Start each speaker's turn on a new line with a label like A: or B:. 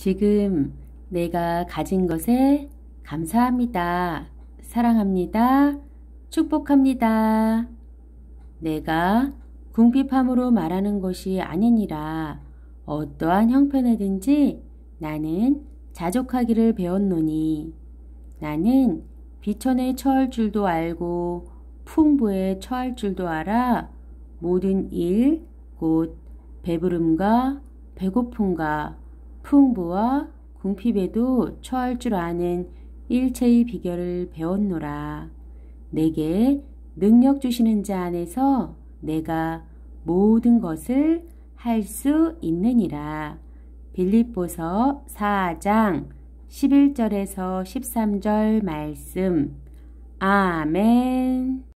A: 지금 내가 가진 것에 감사합니다. 사랑합니다. 축복합니다. 내가 궁핍함으로 말하는 것이 아니니라 어떠한 형편에든지 나는 자족하기를 배웠노니 나는 비천에 처할 줄도 알고 풍부에 처할 줄도 알아 모든 일 곧 배부름과 배고픔과 풍부와 궁핍에도 처할 줄 아는 일체의 비결을 배웠노라. 내게 능력 주시는 자 안에서 내가 모든 것을 할 수 있느니라. 빌립보서 4장 11절에서 13절 말씀. 아멘.